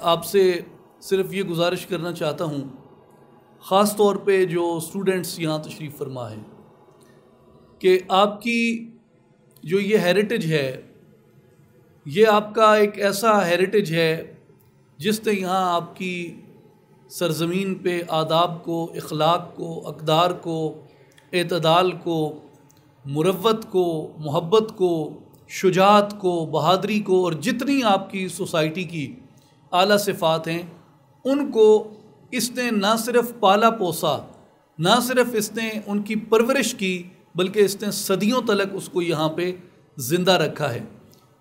आपसे सिर्फ ये गुजारिश करना चाहता हूँ ख़ास तौर पे जो स्टूडेंट्स यहाँ तशरीफ़ फरमा है कि आपकी जो ये हेरिटेज है ये आपका एक ऐसा हेरिटेज है जिसने यहाँ आपकी सरजमीन पे आदाब को अखलाक को अकदार को अतदाल को मुरवत को मोहब्बत को शुजात को बहादरी को और जितनी आपकी सोसाइटी की आला सिफ़ात हैं उनको इसने ना सिर्फ पाला पोसा ना सिर्फ इसने उनकी परवरिश की बल्कि इसने सदियों तलक उसको यहाँ पे ज़िंदा रखा है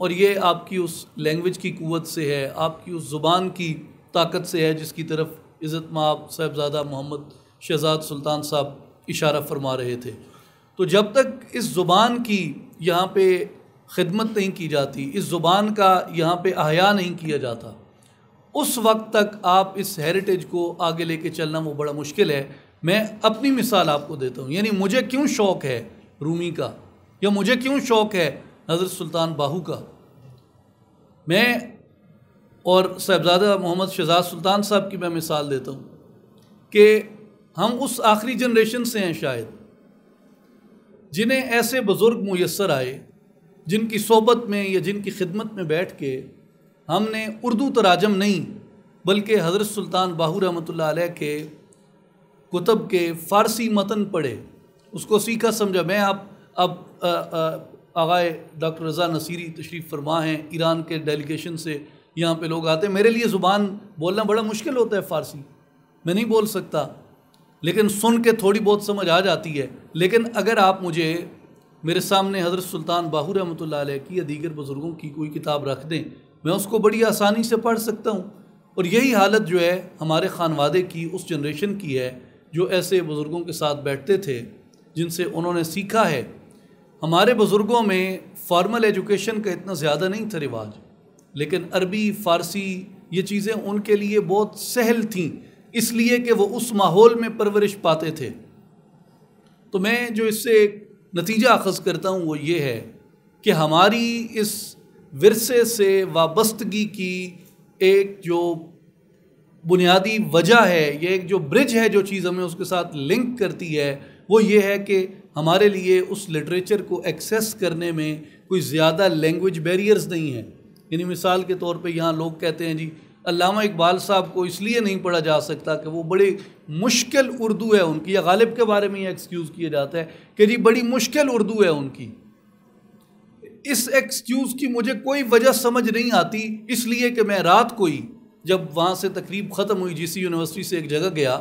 और ये आपकी उस लैंग्वेज की क़वत से है आपकी उस ज़ुबान की ताकत से है जिसकी तरफ इज़्ज़त माब साहबजादा मोहम्मद शहजाद सुल्तान साहब इशारा फरमा रहे थे तो जब तक इस ज़ुबान की यहाँ पे खिदमत नहीं की जाती इस ज़ुबान का यहाँ पे अहया नहीं किया जाता उस वक्त तक आप इस हेरिटेज को आगे लेके चलना वो बड़ा मुश्किल है मैं अपनी मिसाल आपको देता हूँ यानी मुझे क्यों शौक़ है रूमी का या मुझे क्यों शौक़ है नज़र सुल्तान बाहू का मैं और साहबजादा मोहम्मद शहजाद सुल्तान साहब की मैं मिसाल देता हूँ कि हम उस आखिरी जनरेशन से हैं शायद जिन्हें ऐसे बुज़ुर्ग मैसर आए जिनकी सोबत में या जिनकी खिदमत में बैठ के हमने उर्दू तराजम तो नहीं बल्कि हज़रत सुल्तान बाहू रहमत के कुतब के फ़ारसी मतन पढ़े उसको सीखा समझा मैं आप अब आगाए डॉक्टर रज़ा नसीरी तशरीफ़ फरमा हैं ईरान के डेलीगेशन से यहाँ पे लोग आते हैं मेरे लिए ज़ुबान बोलना बड़ा मुश्किल होता है फ़ारसी मैं नहीं बोल सकता लेकिन सुन के थोड़ी बहुत समझ आ जाती है लेकिन अगर आप मुझे मेरे सामने हज़रत सुल्तान बाहू रहमत की या दीगर बुज़ुर्गों की कोई किताब रख दें मैं उसको बड़ी आसानी से पढ़ सकता हूँ और यही हालत जो है हमारे खानवादे की उस जनरेशन की है जो ऐसे बुज़ुर्गों के साथ बैठते थे जिनसे उन्होंने सीखा है हमारे बुज़ुर्गों में फॉर्मल एजुकेशन का इतना ज़्यादा नहीं था रिवाज लेकिन अरबी फ़ारसी ये चीज़ें उनके लिए बहुत सहल थीं इसलिए कि वो उस माहौल में परवरिश पाते थे तो मैं जो इससे नतीजा अखज़ करता हूँ वो ये है कि हमारी इस विरसे से वाबस्तगी की एक जो बुनियादी वजह है ये एक जो ब्रिज है जो चीज़ हमें उसके साथ लिंक करती है वो ये है कि हमारे लिए उस लिटरेचर को एक्सेस करने में कोई ज़्यादा लैंग्वेज बैरियर्स नहीं है यानी मिसाल के तौर पे यहाँ लोग कहते हैं जी अलामा इकबाल साहब को इसलिए नहीं पढ़ा जा सकता कि वो बड़ी मुश्किल उर्दू है उनकी या गालिब के बारे में यह एक्सक्यूज़ किया जाता है कि जी बड़ी मुश्किल उर्दू है उनकी इस एक्सक्यूज़ की मुझे कोई वजह समझ नहीं आती इसलिए कि मैं रात को ही जब वहाँ से तकरीब ख़त्म हुई जिस यूनिवर्सिटी से एक जगह गया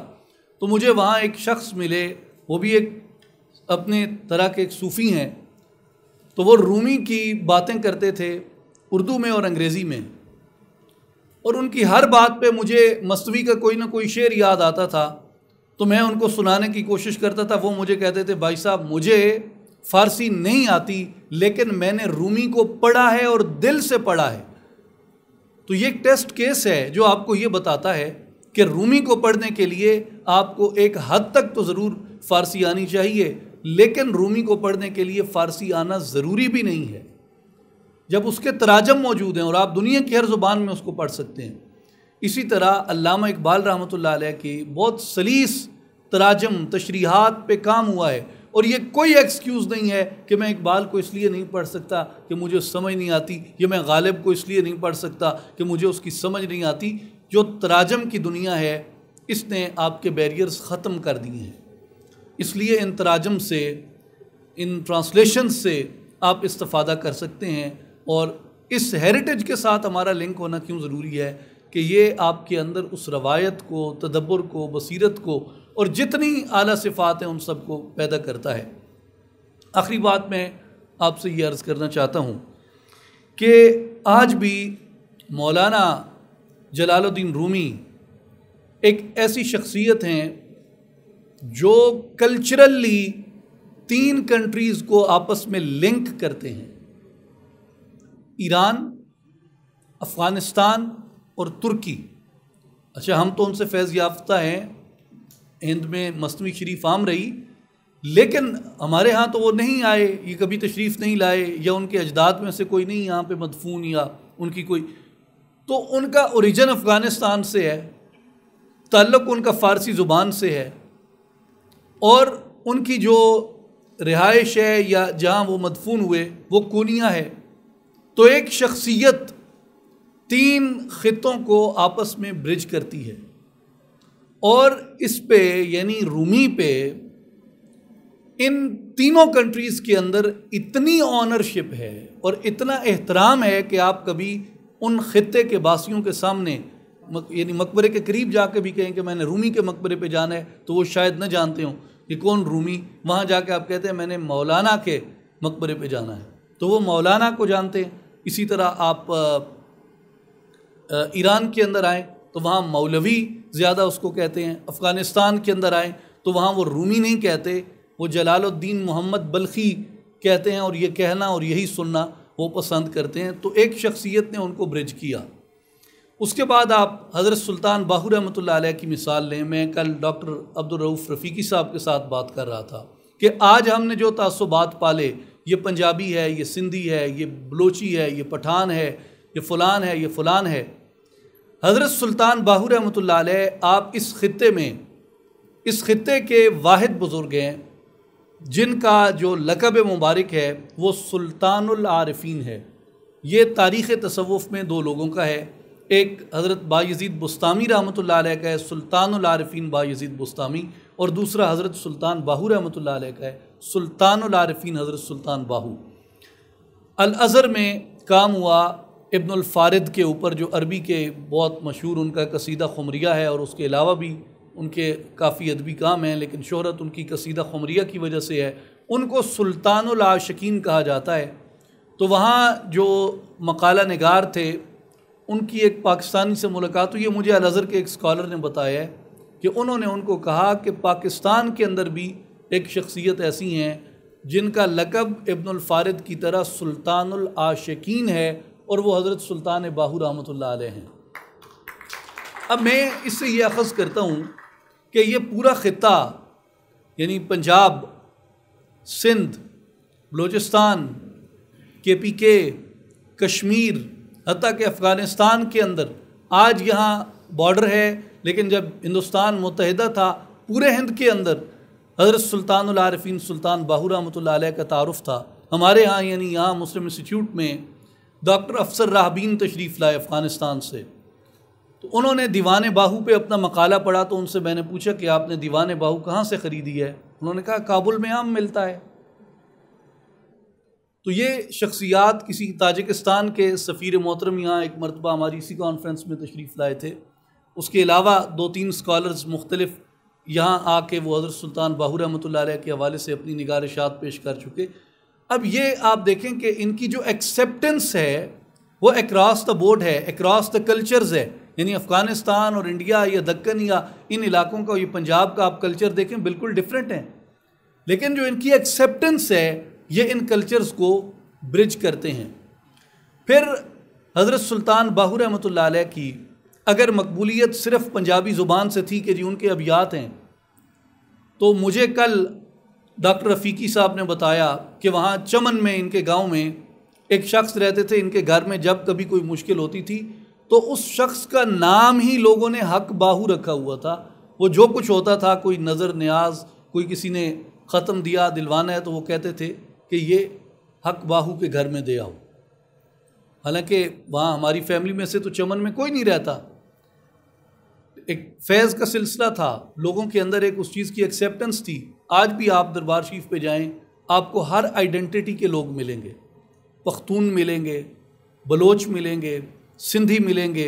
तो मुझे वहाँ एक शख्स मिले वो भी एक अपने तरह के एक सूफ़ी हैं तो वो रूमी की बातें करते थे उर्दू में और अंग्रेज़ी में और उनकी हर बात पे मुझे मस्तवी का कोई ना कोई शेर याद आता था तो मैं उनको सुनाने की कोशिश करता था वो मुझे कहते थे भाई साहब मुझे फारसी नहीं आती लेकिन मैंने रूमी को पढ़ा है और दिल से पढ़ा है तो ये एक टेस्ट केस है जो आपको ये बताता है कि रूमी को पढ़ने के लिए आपको एक हद तक तो ज़रूर फारसी आनी चाहिए लेकिन रूमी को पढ़ने के लिए फ़ारसी आना ज़रूरी भी नहीं है जब उसके तराजम मौजूद हैं और आप दुनिया की हर ज़ुबान में उसको पढ़ सकते हैं इसी तरह अल्लामा इकबाल रहमत की बहुत सलीस तराजम तशरीहत पे काम हुआ है और ये कोई एक्सक्यूज़ नहीं है कि मैं इकबाल को इसलिए नहीं पढ़ सकता कि मुझे समझ नहीं आती ये मैं गालिब को इसलिए नहीं पढ़ सकता कि मुझे उसकी समझ नहीं आती जो तराजम की दुनिया है इसने आपके बैरियर्स ख़त्म कर दिए हैं इसलिए इन तराजम से इन ट्रांसलेशन से आप इस्तफ़ादा कर सकते हैं और इस हेरिटेज के साथ हमारा लिंक होना क्यों ज़रूरी है कि ये आपके अंदर उस रवायत को तदब्बर को बसीरत को और जितनी आला सिफ़ात हैं उन सबको पैदा करता है आखिरी बात मैं आपसे ये अर्ज़ करना चाहता हूँ कि आज भी मौलाना जलालुद्दीन रूमी एक ऐसी शख्सियत हैं जो कल्चरली तीन कंट्रीज़ को आपस में लिंक करते हैं ईरान अफ़गानिस्तान और तुर्की अच्छा हम तो उनसे फैज़ याफ्ता हैं हिंद में मसनू शरीफ आम रही लेकिन हमारे यहाँ तो वो नहीं आए ये कभी तशरीफ़ नहीं लाए या उनके अजदाद में से कोई नहीं यहाँ पे मदफून या उनकी कोई तो उनका ओरिजिन अफ़गानिस्तान से है ताल्लुक़ उनका फ़ारसी ज़ुबान से है और उनकी जो रिहाइश है या जहाँ वो मदफून हुए वो कोनिया है तो एक शख्सियत तीन ख़ितों को आपस में ब्रिज करती है और इस पे यानी रूमी पे इन तीनों कंट्रीज़ के अंदर इतनी ऑनरशिप है और इतना एहतराम है कि आप कभी उन ख़त्े के बासियों के सामने मक, यानी मकबरे के करीब जाके भी कहें कि मैंने रूमी के मकबरे पे जाना है तो वो शायद न जानते हों कि कौन रूमी वहाँ जाके आप कहते हैं मैंने मौलाना के मकबरे पे जाना है तो वो मौलाना को जानते हैं इसी तरह आप ईरान के अंदर आएँ तो वहाँ मौलवी ज़्यादा उसको कहते हैं अफ़गानिस्तान के अंदर आए तो वहाँ वो रूमी नहीं कहते वो जलालुद्दीन मोहम्मद बल्खी कहते हैं और ये कहना और यही सुनना वो पसंद करते हैं तो एक शख्सियत ने उनको ब्रिज किया उसके बाद आप हज़रत सुल्तान बाहू रहमत की मिसाल लें मैं कल डॉक्टर अब्दुलरऊफ़ रफ़ीकी साहब के साथ बात कर रहा था कि आज हमने जो तसुबात पाले ये पंजाबी है ये सिंधी है ये बलोची है ये पठान है ये फ़लान है ये फ़लान है हज़रत सुल्तान बाहू रहमत आप इस ख़त्े में इस ख़त्े के वाद बुज़ुर्ग हैं जिनका जो लकब मुबारक है वो सुल्तानआरफ़ीन है ये तारीख़ तसवुफ़ में दो लोगों का है एक हज़रत बाज़ीद बुस्तामी रहमत का है सुल्तानआरफ़ीन बाज़ीद बस्तानी और दूसरा हज़रत सुल्तान बाहू रहमतुल्ला का है सुल्तानआरफ़ीन हज़रत सुल्तान बाहू अल में काम हुआ इब्नुल फ़ारिद के ऊपर जो अरबी के बहुत मशहूर उनका कसीदा खमरिया है और उसके अलावा भी उनके काफ़ी अदबी काम हैं लेकिन शहरत उनकी कसीदा खमरिया की वजह से है उनको सुल्तानाशकिन कहा जाता है तो वहाँ जो मकाला नगार थे उनकी एक पाकिस्तानी से मुलाकात हुई है मुझे अलज़र के एक स्कॉलर ने बताया है कि उन्होंने उनको कहा कि पाकिस्तान के अंदर भी एक शख्सियत ऐसी हैं जिनका लकब इब्नुल फ़ारिद की तरह सुल्तानाशकिन आशिकीन है और वो हज़रत सुल्तान बाहू रहमत हैं अब मैं इससे ये अखज़ करता हूँ कि ये पूरा ख़ता यानी पंजाब सिंध बलूचिस्तान के पी के कश्मीर हती के अफ़गानिस्तान के अंदर आज यहाँ बॉर्डर है लेकिन जब हिंदुस्तान मुतहदा था पूरे हिंद के अंदर हज़रत सुल्तान सुल्तान बाहू रहमत का तारफ़ था हमारे यहाँ यानी यहाँ मुस्लिम इंस्टीट्यूट में डॉक्टर अफसर राहबीन तशरीफ़ लाए अफ़गानिस्तान से तो उन्होंने दीवान बाहू पे अपना मकाला पढ़ा तो उनसे मैंने पूछा कि आपने दीवान बाहू कहाँ से ख़रीदी है उन्होंने कहा काबुल में आम मिलता है तो ये शख्सियात किसी ताजिकिस्तान के सफ़ीर मोहतरम यहाँ एक मरतबा हमारी इसी कॉन्फ्रेंस में तशरीफ़ लाए थे उसके अलावा दो तीन स्कॉलर्स मुख्तलिफ़ यहाँ आके वो हज़रत सुल्तान बाहू रहमत के हवाले से अपनी निगारशात पेश कर चुके अब ये आप देखें कि इनकी जो एक्सेप्टेंस है वो एक्रॉस द बोर्ड है एक्रॉस द कल्चर्स है यानी अफ़गानिस्तान और इंडिया या दक्कन या इन इलाकों का ये पंजाब का आप कल्चर देखें बिल्कुल डिफरेंट है लेकिन जो इनकी एक्सेप्टेंस है ये इन कल्चर्स को ब्रिज करते हैं फिर हज़रत सुल्तान बाहू रहमत की अगर मकबूलियत सिर्फ पंजाबी ज़ुबान से थी कि जी उनके अबियात हैं तो मुझे कल डॉक्टर रफ़ीकी साहब ने बताया कि वहाँ चमन में इनके गांव में एक शख्स रहते थे इनके घर में जब कभी कोई मुश्किल होती थी तो उस शख्स का नाम ही लोगों ने हक बाहू रखा हुआ था वो जो कुछ होता था कोई नज़र न्याज कोई किसी ने ख़त्म दिया दिलवाना है तो वो कहते थे कि ये हक बाहू के घर में दे आओ हालांकि वहाँ हमारी फैमिली में से तो चमन में कोई नहीं रहता एक फैज़ का सिलसिला था लोगों के अंदर एक उस चीज़ की एक्सेप्टेंस थी आज भी आप दरबार शरीफ पे जाएं आपको हर आइडेंटिटी के लोग मिलेंगे पख्तून मिलेंगे बलोच मिलेंगे सिंधी मिलेंगे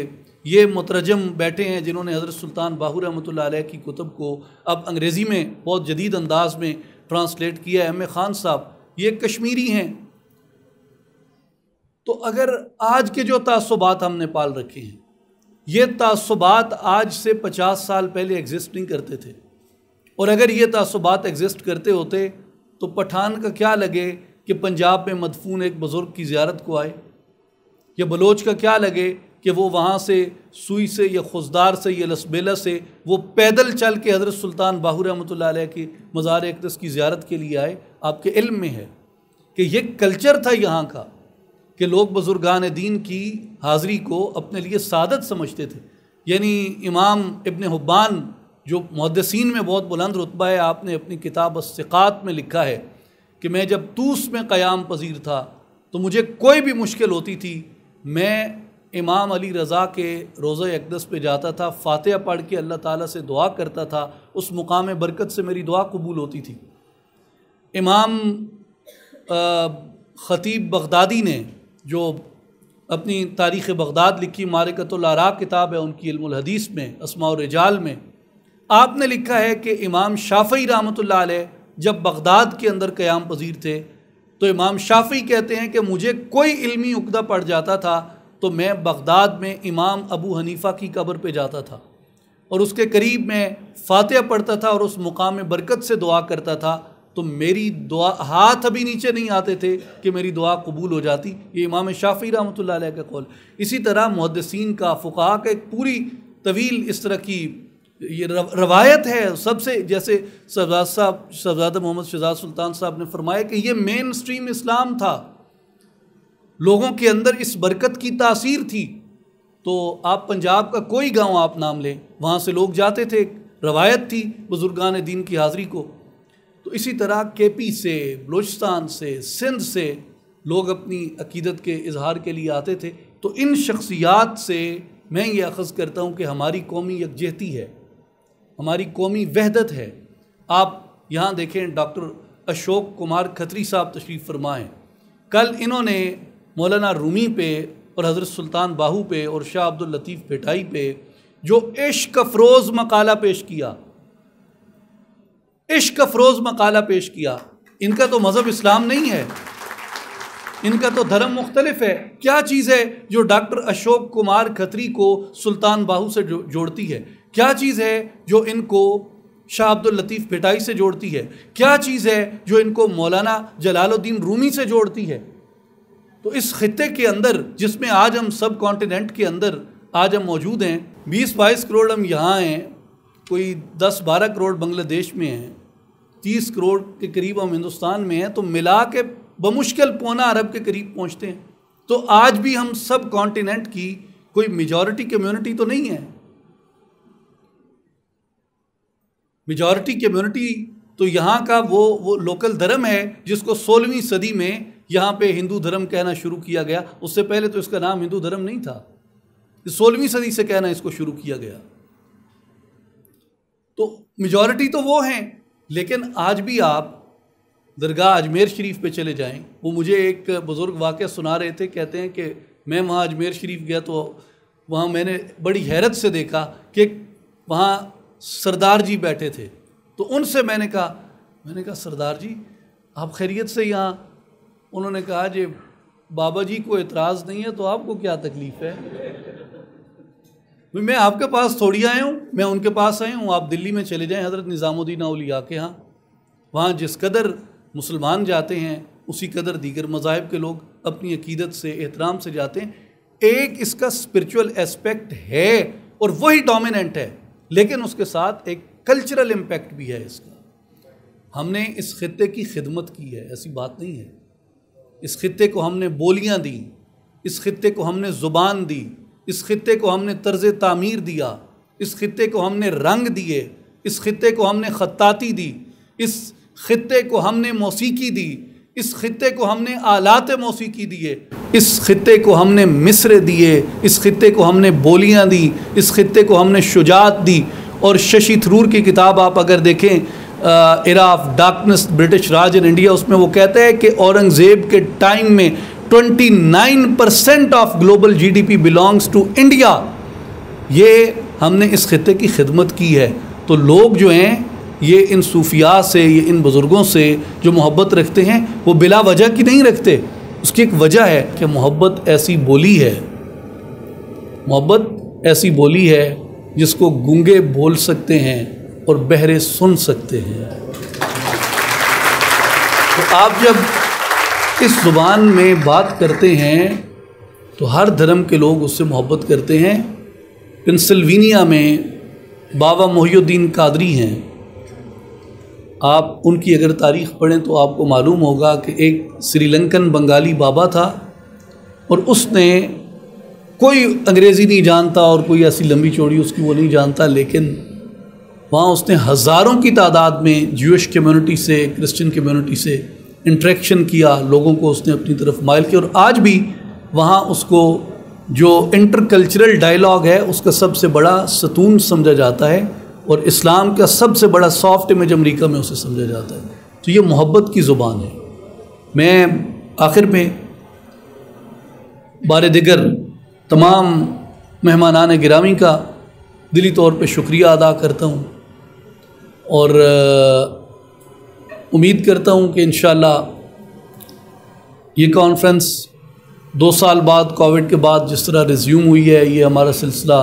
ये मुतरजम बैठे हैं जिन्होंने हज़रत सुल्तान बाहू रहमत की कुतब को अब अंग्रेज़ी में बहुत जदीद अंदाज में ट्रांसलेट किया है एम ए ख़ान साहब ये कश्मीरी हैं तो अगर आज के जो तसुबात हमने पाल रखे हैं ये तसुबात आज से पचास साल पहले एग्जिस्ट नहीं करते थे और अगर ये तसुबात एग्जिस्ट करते होते तो पठान का क्या लगे कि पंजाब में मदफून एक बुज़ुर्ग की ज्यारत को आए या बलोच का क्या लगे कि वो वहाँ से सुई से या खुजदार से या लसबेला से वो पैदल चल के हज़रत सुल्तान बाहू रहमत की मज़ार अकदस की ज्यारत के लिए आए आपके इल्म में है कि ये कल्चर था यहाँ का कि लोग बुज़ुर्गान दीन की हाज़री को अपने लिए सादत समझते थे यानी इमाम इबन हब्बान जो मुहदसिन में बहुत बुलंद रुतबा है आपने अपनी किताब असक़ात में लिखा है कि मैं जब तूस में क़याम पजीर था तो मुझे कोई भी मुश्किल होती थी मैं इमाम अली रज़ा के रोज़ अकदस पे जाता था फ़ातह पढ़ के अल्लाह ताला से दुआ करता था उस मुकाम बरकत से मेरी दुआ कबूल होती थी इमाम ख़तीब बगदादी ने जो अपनी तारीख़ बगदाद लिखी मारकतुल्लारा किताब है उनकी इल्मुल हदीस में असमा रिजाल में आपने लिखा है कि इमाम शाफ़ी रहमत जब बगदाद के अंदर क़्याम पजीर थे तो इमाम शाफ़ी कहते हैं कि मुझे कोई इल्मी उकदा पड़ जाता था तो मैं बगदाद में इमाम अबू हनीफ़ा की कब्र पे जाता था और उसके करीब मैं फातह पढ़ता था और उस मुकाम बरकत से दुआ करता था तो मेरी दुआ हाथ अभी नीचे नहीं आते थे कि मेरी दुआ कबूल हो जाती ये इमाम शाफ़ी रहमत का कौल इसी तरह मुहदसिन का फ़ुका का एक पूरी तवील इस तरह की ये रवायत है सबसे जैसे शहजाद साहब शहजादा मोहम्मद शहजाद सुल्तान साहब ने फरमाया कि ये मेन स्ट्रीम इस्लाम था लोगों के अंदर इस बरकत की तासीर थी तो आप पंजाब का कोई गांव आप नाम लें वहाँ से लोग जाते थे रवायत थी बुज़ुर्गान दीन की हाज़री को तो इसी तरह के पी से बलूचिस्तान से सिंध से लोग अपनी अकीदत के इजहार के लिए आते थे तो इन शख्सियात से मैं ये अखज़ करता हूँ कि हमारी कौमी यकजहती है हमारी कौमी वहदत है आप यहाँ देखें डॉक्टर अशोक कुमार खत्री साहब तशरीफ़ फरमाएँ कल इन्होंने मौलाना रूमी पे और हज़रत सुल्तान बाहू पे और शाह अब्दुल लतीफ़ भिटाई पे जो इश्क अफरोज़ मकाला पेश किया इश्क अफरोज़ मकाला पेश किया इनका तो मज़हब इस्लाम नहीं है इनका तो धर्म मुख्तलिफ है क्या चीज़ है जो डॉक्टर अशोक कुमार खत्री को सुल्तान बाहू से जो, जोड़ती है क्या चीज़ है जो इनको शाह अब्दुल लतीफ़ पिटाई से जोड़ती है क्या चीज़ है जो इनको मौलाना जलालुद्दीन रूमी से जोड़ती है तो इस खत्े के अंदर जिसमें आज हम सब कॉन्टिनेंट के अंदर आज हम मौजूद हैं बीस बाईस करोड़ हम यहाँ हैं कोई दस बारह करोड़ बांग्लादेश में हैं तीस करोड़ के करीब हम हिंदुस्तान में हैं तो मिला के बमुश्किल पौना अरब के करीब पहुँचते हैं तो आज भी हम सब कॉन्टिनेंट की कोई मेजॉरिटी कम्यूनिटी तो नहीं है मेजॉरिटी कम्युनिटी तो यहाँ का वो वो लोकल धर्म है जिसको सोलहवीं सदी में यहाँ पे हिंदू धर्म कहना शुरू किया गया उससे पहले तो इसका नाम हिंदू धर्म नहीं था सोलहवीं सदी से कहना इसको शुरू किया गया तो मेजॉरिटी तो वो हैं लेकिन आज भी आप दरगाह अजमेर शरीफ पे चले जाएं वो मुझे एक बुज़ुर्ग वाक़ सुना रहे थे कहते हैं कि मैं वहाँ अजमेर शरीफ गया तो वहाँ मैंने बड़ी हैरत से देखा कि वहाँ सरदार जी बैठे थे तो उनसे मैंने कहा मैंने कहा सरदार जी आप खैरियत से यहाँ उन्होंने कहा जी बाबा जी को एतराज़ नहीं है तो आपको क्या तकलीफ़ है मैं आपके पास थोड़ी आया हूँ मैं उनके पास आया हूँ आप दिल्ली में चले जाएं हज़रत निज़ामुद्दीन अलिया के यहाँ वहाँ जिस कदर मुसलमान जाते हैं उसी कदर दीगर मज़ाहब के लोग अपनी अकीदत से एहतराम से जाते हैं एक इसका स्पिरिचुअल एस्पेक्ट है और वही डोमिनेंट है लेकिन उसके साथ एक कल्चरल इम्पेक्ट भी है इसका हमने इस ख़त्े की खिदमत की है ऐसी बात नहीं है इस ख़त्े को हमने बोलियाँ दी इस ख़त्े को हमने ज़ुबान दी इस ख़त्े को हमने तर्ज़ तामीर दिया इस ख़त्े को हमने रंग दिए इस ख़त्े को हमने ख़त्ताती दी इस ख़त्े को हमने मौसीकी दी इस ख़त्े को हमने आलात मौसीकी दिए इस ख़त्े को हमने मिस्र दिए इस ख़त्े को हमने बोलियाँ दी इस ख़त्े को हमने शुजात दी और शशि थरूर की किताब आप अगर देखें era of darkness British Raj in India उसमें वो कहते हैं कि औरंगज़ेब के टाइम में 29 percent of global GDP belongs to India ये हमने इस ख़त्े की खिदमत की है तो लोग जो हैं ये इन सूफिया से ये इन बुज़ुर्गों से जो मोहब्बत रखते हैं वो बिला वजह की नहीं रखते उसकी एक वजह है कि मोहब्बत ऐसी बोली है मोहब्बत ऐसी बोली है जिसको गूंगे बोल सकते हैं और बहरे सुन सकते हैं तो आप जब इस ज़ुबान में बात करते हैं तो हर धर्म के लोग उससे मोहब्बत करते हैं पेंसिल्वेनिया में बाबा मोहियुद्दीन कादरी हैं आप उनकी अगर तारीख़ पढ़ें तो आपको मालूम होगा कि एक श्रीलंकन बंगाली बाबा था और उसने कोई अंग्रेज़ी नहीं जानता और कोई ऐसी लंबी चौड़ी उसकी वो नहीं जानता लेकिन वहाँ उसने हज़ारों की तादाद में जूश कम्युनिटी से क्रिश्चियन कम्युनिटी से इंट्रैक्शन किया लोगों को उसने अपनी तरफ मायल किया और आज भी वहाँ उसको जो इंटरकल्चरल डायलॉग है उसका सबसे बड़ा सतून समझा जाता है और इस्लाम का सबसे बड़ा सॉफ्ट इमेज अमेरिका में उसे समझा जाता है तो ये मोहब्बत की ज़ुबान है मैं आखिर में बार दिगर तमाम मेहमान गिरामी का दिली तौर पे शुक्रिया अदा करता हूँ और उम्मीद करता हूँ कि इन ये कॉन्फ्रेंस दो साल बाद कोविड के बाद जिस तरह रिज्यूम हुई है ये हमारा सिलसिला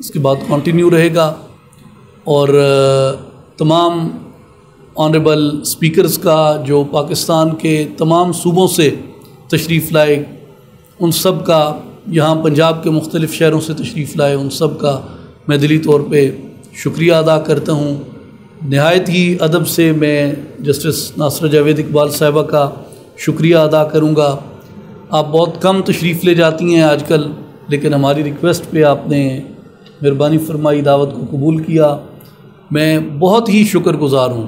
इसके बाद कंटिन्यू रहेगा और तमाम ऑनरेबल स्पीकर्स का जो पाकिस्तान के तमाम सूबों से तशरीफ़ लाए उन सब का यहाँ पंजाब के मुख्तलिफ़ शहरों से तशरीफ़ लाए उन सब का मैं दिली तौर पर शुक्रिया अदा करता हूँ नहायत ही अदब से मैं जस्टिस नासर जावेद इकबाल साहबा का शुक्रिया अदा करूँगा आप बहुत कम तशरीफ़ ले जाती हैं आजकल लेकिन हमारी रिक्वेस्ट पे आपने मेहरबानी फरमाई दावत को कबूल किया मैं बहुत ही शुक्रगुज़ार हूँ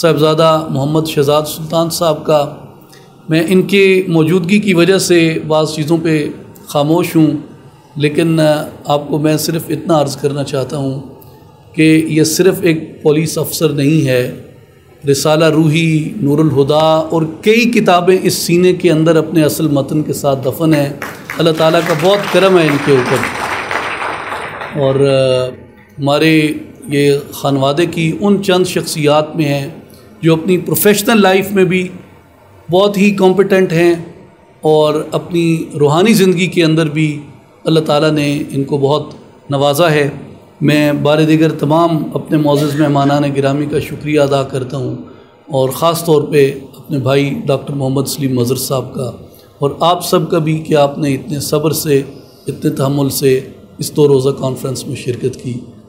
साहबज़ादा मोहम्मद शहजाद सुल्तान साहब का मैं इनके मौजूदगी की वजह से बाद चीज़ों पे खामोश हूँ लेकिन आपको मैं सिर्फ़ इतना अर्ज़ करना चाहता हूँ कि यह सिर्फ़ एक पुलिस अफ़सर नहीं है रिसाला रूही नूरलहुदा और कई किताबें इस सीने के अंदर अपने असल मतन के साथ दफन हैं अल्लाह ताला का बहुत करम है इनके ऊपर और हमारे ये खानवादे की उन चंद शख्सियात में हैं जो अपनी प्रोफेशनल लाइफ में भी बहुत ही कॉम्पिटेंट हैं और अपनी रूहानी ज़िंदगी के अंदर भी अल्लाह ताला ने इनको बहुत नवाजा है मैं बार दिगर तमाम अपने मोज़ मेहमानान गिरामी का शुक्रिया अदा करता हूँ और ख़ास तौर पर अपने भाई डॉक्टर मोहम्मद सलीम मज़र साहब का और आप सब का भी कि आपने इतने सब्र से इतने तहमुल से इस दो रोज़ा कॉन्फ्रेंस में शिरकत की